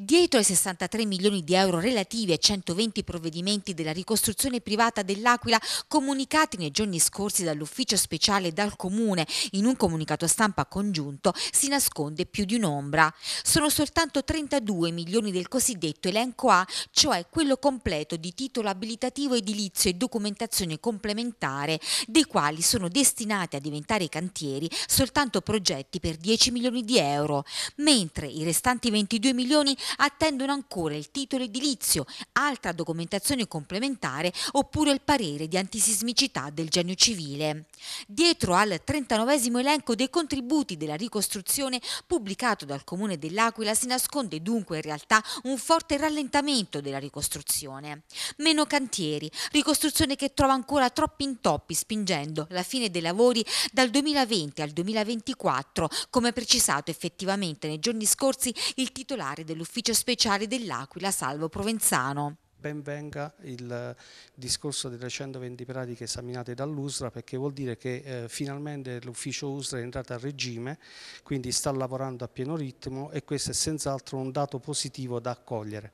Dietro ai 63 milioni di euro relativi ai 120 provvedimenti della ricostruzione privata dell'Aquila comunicati nei giorni scorsi dall'ufficio speciale e dal comune in un comunicato stampa congiunto si nasconde più di un'ombra. Sono soltanto 32 milioni del cosiddetto elenco A, cioè quello completo di titolo abilitativo edilizio e documentazione complementare, dei quali sono destinati a diventare cantieri soltanto progetti per 10 milioni di euro, mentre i restanti 22 milioni attendono ancora il titolo edilizio, altra documentazione complementare oppure il parere di antisismicità del genio civile. Dietro al 39 elenco dei contributi della ricostruzione pubblicato dal Comune dell'Aquila si nasconde dunque in realtà un forte rallentamento della ricostruzione. Meno cantieri, ricostruzione che trova ancora troppi intoppi spingendo la fine dei lavori dal 2020 al 2024, come precisato effettivamente nei giorni scorsi il titolare dell'ufficio ufficio speciale dell'Aquila Salvo Provenzano. Benvenga il eh, discorso delle 120 pratiche esaminate dall'USRA perché vuol dire che eh, finalmente l'ufficio USRA è entrato a regime, quindi sta lavorando a pieno ritmo e questo è senz'altro un dato positivo da accogliere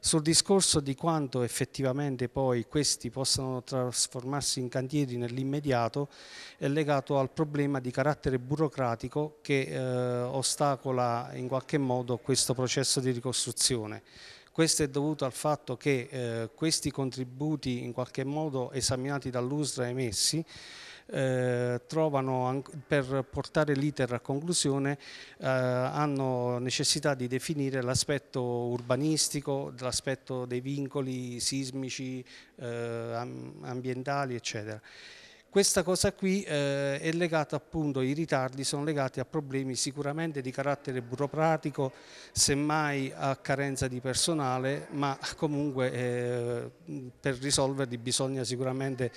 sul discorso di quanto effettivamente poi questi possano trasformarsi in cantieri nell'immediato è legato al problema di carattere burocratico che eh, ostacola in qualche modo questo processo di ricostruzione. Questo è dovuto al fatto che eh, questi contributi in qualche modo esaminati dall'USRA emessi eh, trovano per portare l'iter a conclusione eh, hanno necessità di definire l'aspetto urbanistico, l'aspetto dei vincoli sismici, eh, ambientali eccetera. Questa cosa qui eh, è legata appunto, ai ritardi sono legati a problemi sicuramente di carattere burocratico, semmai a carenza di personale, ma comunque eh, per risolverli bisogna sicuramente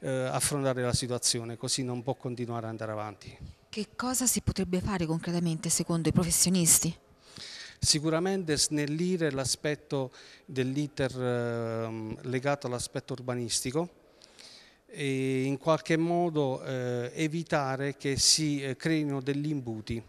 eh, affrontare la situazione, così non può continuare ad andare avanti. Che cosa si potrebbe fare concretamente secondo i professionisti? Sicuramente snellire l'aspetto dell'iter ehm, legato all'aspetto urbanistico, e in qualche modo eh, evitare che si eh, creino degli imbuti.